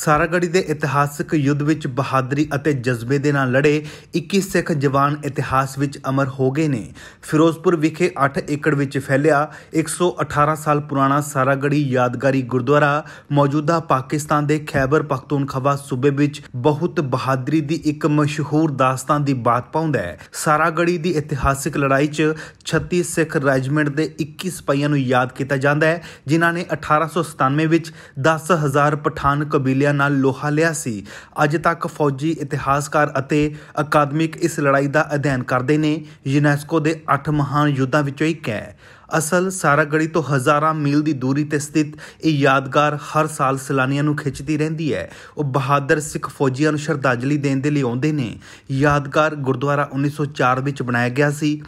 ਸਾਰਾਗੜੀ ਦੇ ਇਤਿਹਾਸਿਕ ਯੁੱਧ ਵਿੱਚ ਬਹਾਦਰੀ ਅਤੇ ਜਜ਼ਬੇ ਦੇ ਨਾਲ ਲੜੇ 21 ਸਿੱਖ ਜਵਾਨ ਇਤਿਹਾਸ ਵਿੱਚ ਅਮਰ ਹੋ ਗਏ ਨੇ ਫਿਰੋਜ਼ਪੁਰ ਵਿਖੇ 8 ਏਕੜ ਵਿੱਚ ਫੈਲਿਆ 118 ਸਾਲ ਪੁਰਾਣਾ ਸਾਰਾਗੜੀ ਯਾਦਗਾਰੀ ਗੁਰਦੁਆਰਾ ਮੌਜੂਦਾ ਪਾਕਿਸਤਾਨ ਦੇ ਖੈਬਰ ਪਖਤੂਨਖਵਾ ਸੂਬੇ ਵਿੱਚ ਬਹੁਤ ਬਹਾਦਰੀ ਦੀ ਇੱਕ ਮਸ਼ਹੂਰ ਦਾਸਤਾਨ ਦੀ ਬਾਤ ਪਾਉਂਦਾ ਹੈ ਸਾਰਾਗੜੀ ਦੀ ਇਤਿਹਾਸਿਕ ਲੜਾਈ 'ਚ 36 ਸਿੱਖ ਰੈਜੀਮੈਂਟ ਦੇ 21 ਸਿਪਾਹੀਆਂ ਨੂੰ ਯਾਦ ਕੀਤਾ ਜਾਂਦਾ ਹੈ ਜਿਨ੍ਹਾਂ ਨੇ 1897 ਵਿੱਚ 10000 ਪਠਾਨ ਕਬੀਲੇ ਗੋਲੀਆਂ ਨਾਲ ਲੋਹਾ ਲਿਆ ਸੀ ਅੱਜ ਤੱਕ ਫੌਜੀ ਇਤਿਹਾਸਕਾਰ ਅਤੇ ਅਕਾਦਮਿਕ ਇਸ ਲੜਾਈ ਦਾ ਅਧਿਐਨ ਕਰਦੇ ਨੇ ਯੂਨੈਸਕੋ ਦੇ 8 ਮਹਾਨ ਯੁੱਧਾਂ ਵਿੱਚੋਂ ਇੱਕ ਹੈ ਅਸਲ ਸਾਰਾਗੜੀ ਤੋਂ ਹਜ਼ਾਰਾਂ ਮੀਲ ਦੀ ਦੂਰੀ ਤੇ ਸਥਿਤ ਇਹ ਯਾਦਗਾਰ ਹਰ ਸਾਲ ਸੈਲਾਨੀਆਂ ਨੂੰ ਖਿੱਚਦੀ ਰਹਿੰਦੀ ਹੈ ਉਹ ਬਹਾਦਰ ਸਿੱਖ ਫੌਜੀਆਂ ਨੂੰ ਸ਼ਰਧਾਂਜਲੀ ਦੇਣ ਦੇ ਲਈ ਆਉਂਦੇ ਨੇ ਯਾਦਗਾਰ ਗੁਰਦੁਆਰਾ 1904 ਵਿੱਚ ਬਣਾਇਆ ਗਿਆ ਸੀ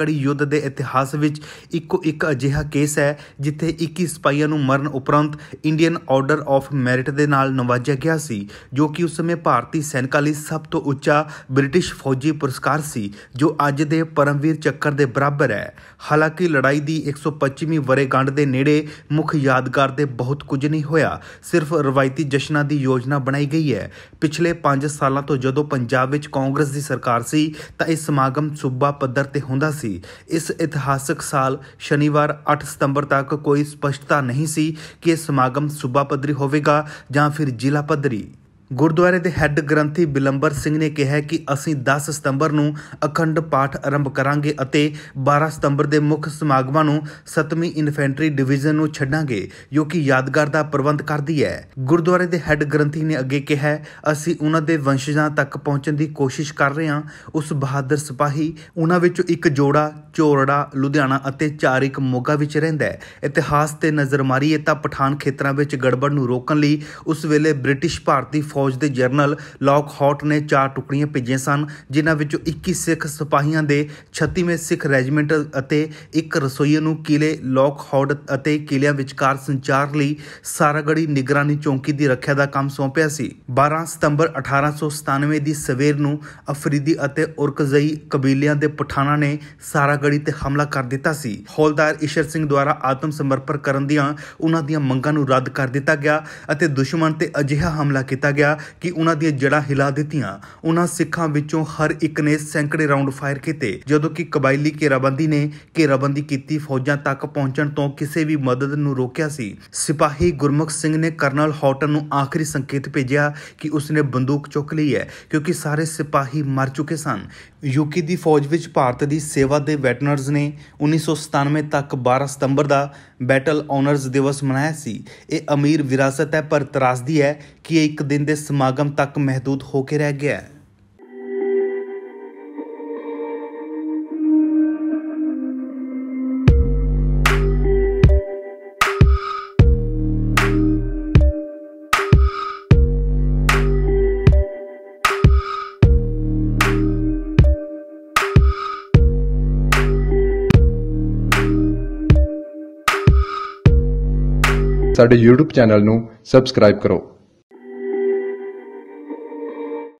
ਗੜੀ ਯੁੱਧ ਦੇ ਇਤਿਹਾਸ ਵਿੱਚ ਇੱਕੋ ਇੱਕ ਅਜਿਹਾ ਕੇਸ ਹੈ ਜਿੱਥੇ 21 ਸਿਪਾਹੀਆਂ ਨੂੰ ਮਰਨ ਉਪਰੰਤ ਇੰਡੀਅਨ ਆਰਡਰ ਆਫ ਮੈਰਿਟ ਦੇ ਨਾਲ ਨਵਾਜਿਆ ਗਿਆ ਸੀ ਜੋ ਕਿ ਉਸ ਸਮੇਂ ਭਾਰਤੀ ਸੈਨਿਕਾਂ ਲਈ ਸਭ ਤੋਂ ਉੱਚਾ ਬ੍ਰਿਟਿਸ਼ ਫੌਜੀ ਪੁਰਸਕਾਰ ਸੀ ਜੋ ਅੱਜ ਦੇ ਪਰਮਵੀਰ ਚੱਕਰ ਦੇ ਬਰਾਬਰ ਹੈ ਹਾਲਾਂਕਿ ਲੜਾਈ ਦੀ 125ਵੀਂ ਵਰੇਗੰਢ ਦੇ ਨੇੜੇ ਮੁੱਖ ਯਾਦਗਾਰ ਤੇ ਬਹੁਤ ਕੁਝ ਨਹੀਂ ਹੋਇਆ ਸਿਰਫ ਰਵਾਇਤੀ ਜਸ਼ਨਾਂ ਦੀ ਯੋਜਨਾ ਬਣਾਈ ਗਈ ਹੈ ਪਿਛਲੇ 5 ਸਾਲਾਂ ਤੋਂ ਜਦੋਂ ਪੰਜਾਬ ਵਿੱਚ ਕਾਂਗਰਸ ਦੀ ਸਰਕਾਰ ਸੀ ਤਾਂ ਇਹ ਸਮਾਗਮ ਸੂਬਾ ਪੱਧਰ ਤੇ ਹੁੰਦਾ ਸੀ ਇਸ ਇਤਿਹਾਸਕ ਸਾਲ ਸ਼ਨੀਵਾਰ 8 ਸਤੰਬਰ ਤੱਕ ਕੋਈ ਸਪਸ਼ਟਤਾ ਨਹੀਂ ਸੀ ਕਿ ਇਹ ਸਮਾਗਮ ਸੂਬਾ ਪੱਧਰੀ ਹੋਵੇਗਾ ਜਾਂ ਫਿਰ ਜ਼ਿਲ੍ਹਾ ਪੱਧਰੀ ਗੁਰਦੁਆਰੇ ਦੇ ਹੈੱਡ ਗ੍ਰੰਥੀ ਬਿਲੰਬਰ ਸਿੰਘ ਨੇ ਕਿਹਾ ਕਿ ਅਸੀਂ 10 ਸਤੰਬਰ ਨੂੰ ਅਖੰਡ ਪਾਠ ਆਰੰਭ ਕਰਾਂਗੇ ਅਤੇ 12 ਸਤੰਬਰ ਦੇ ਮੁੱਖ ਸਮਾਗਮਾਂ ਨੂੰ 7ਵੀਂ ਇਨਫੈਂਟਰੀ ਡਿਵੀਜ਼ਨ ਨੂੰ ਛੱਡਾਂਗੇ ਜੋ ਕਿ ਯਾਦਗਾਰ ਦਾ ਪ੍ਰਬੰਧ ਕਰਦੀ ਹੈ ਗੁਰਦੁਆਰੇ ਦੇ ਹੈੱਡ ਗ੍ਰੰਥੀ ਨੇ ਅੱਗੇ ਕਿਹਾ ਅਸੀਂ ਉਹਨਾਂ ਦੇ ਵੰਸ਼ਜਾਂ ਤੱਕ ਪਹੁੰਚਣ ਦੀ ਕੋਸ਼ਿਸ਼ ਕਰ ਰਹੇ ਹਾਂ ਉਸ ਬਹਾਦਰ ਸਿਪਾਹੀ ਉਹਨਾਂ ਵਿੱਚੋਂ ਇੱਕ ਜੋੜਾ ਚੋਰੜਾ ਲੁਧਿਆਣਾ ਅਤੇ ਚਾਰਿਕ ਮੋਗਾ ਵਿੱਚ ਰਹਿੰਦਾ ਹੈ ਇਤਿਹਾਸ ਤੇ ਨਜ਼ਰ ਮਾਰੀਏ ਤਾਂ ਪਠਾਨ ਖੇਤਰਾਂ ਵਿੱਚ ਗੜਬੜ ਨੂੰ ਰੋਕਣ ਲਈ ਉਸ ਵੇਲੇ ਬ੍ਰਿਟਿਸ਼ ਭਾਰਤੀ ਫੌਜ ਦੇ ਜਨਰਲ ਲੌਕ ਹੌਟ ਨੇ ਚਾਰ ਟੁਕੜੀਆਂ ਭੇਜੀਆਂ ਸਨ ਜਿਨ੍ਹਾਂ ਵਿੱਚੋਂ 21 ਸਿੱਖ ਸਿਪਾਹੀਆਂ ਦੇ 36ਵੇਂ ਸਿੱਖ ਰੈਜੀਮੈਂਟ ਅਤੇ ਇੱਕ ਰਸੋਈਏ ਨੂੰ ਕਿਲੇ ਲੌਕ ਹੌਟ ਅਤੇ ਕਿਲਿਆਂ ਵਿਚਕਾਰ ਸੰਚਾਰ ਲਈ ਸਾਰਾਗੜੀ ਨਿਗਰਾਨੀ ਚੌਂਕੀ ਦੀ ਰੱਖਿਆ ਦਾ ਕੰਮ ਸੌਂਪਿਆ ਸੀ 12 ਸਤੰਬਰ 1897 ਦੀ ਸਵੇਰ ਨੂੰ ਅਫਰੀਦੀ ਅਤੇ ਉਰਕਜ਼ਈ ਕਬੀਲਿਆਂ ਦੇ ਪਠਾਣਾ ਨੇ ਸਾਰਾਗੜੀ ਤੇ ਹਮਲਾ ਕਰ ਦਿੱਤਾ ਸੀ ਹੌਲਦਾਰ ਇਸ਼ਰ ਸਿੰਘ ਦੁਆਰਾ ਆਤਮ ਸਮਰਪਣ ਕਰਨ ਦੀਆਂ ਉਹਨਾਂ ਦੀਆਂ ਮੰਗਾਂ ਨੂੰ ਰੱਦ ਕਰ ਦਿੱਤਾ ਗਿਆ ਅਤੇ ਦੁਸ਼ਮਣ ਤੇ ਅਜਿਹਾ ਹਮਲਾ ਕੀਤਾ ਗਿਆ ਦੱਸਿਆ ਕਿ ਉਹਨਾਂ ਦੀਆਂ ਜੜਾਂ ਹਿਲਾ ਦਿੱਤੀਆਂ ਉਹਨਾਂ ਸਿੱਖਾਂ ਵਿੱਚੋਂ ਹਰ ਇੱਕ ਨੇ ਸੈਂਕੜੇ ਰਾਉਂਡ ਫਾਇਰ ਕੀਤੇ ਜਦੋਂ ਕਿ ਕਬਾਇਲੀ ਘੇਰਾਬੰਦੀ ਨੇ ਘੇਰਾਬੰਦੀ ਕੀਤੀ ਫੌਜਾਂ ਤੱਕ ਪਹੁੰਚਣ ਤੋਂ ਕਿਸੇ ਵੀ ਮਦਦ ਨੂੰ ਰੋਕਿਆ ਸੀ ਸਿਪਾਹੀ ਗੁਰਮੁਖ ਸਿੰਘ ਨੇ ਕਰਨਲ ਹੌਟਨ ਨੂੰ ਆਖਰੀ ਸੰਕੇਤ ਭੇਜਿਆ ਕਿ ਉਸਨੇ ਬੰਦੂਕ ਚੁੱਕ ਲਈ ਹੈ ਕਿਉਂਕਿ ਸਾਰੇ ਸਿਪਾਹੀ ਮਰ ਚੁੱਕੇ ਸਨ ਯੂਕੇ ਦੀ ਫੌਜ ਵਿੱਚ ਭਾਰਤ ਦੀ ਸੇਵਾ ਦੇ ਵੈਟਰਨਰਸ ਨੇ 1997 ਤੱਕ 12 ਸਤੰਬਰ ਦਾ ਬੈਟਲ ਆਨਰਸ ਦਿਵਸ ਮਨਾਇਆ ਸੀ ਇਹ ਅਮੀਰ ਵਿਰਾਸਤ ਹੈ ਪਰ ਤਰਾਸਦੀ ਹੈ ਕਿ ਇਹ ਇੱਕ ਦਿਨ ਦੇ ਸਮਾਗਮ ਤੱਕ ਮਹਦੂਦ ਹੋ ਕੇ ਰਹਿ ਗਿਆ ਹੈ ਸਾਡੇ YouTube ਚੈਨਲ ਨੂੰ ਸਬਸਕ੍ਰਾਈਬ ਕਰੋ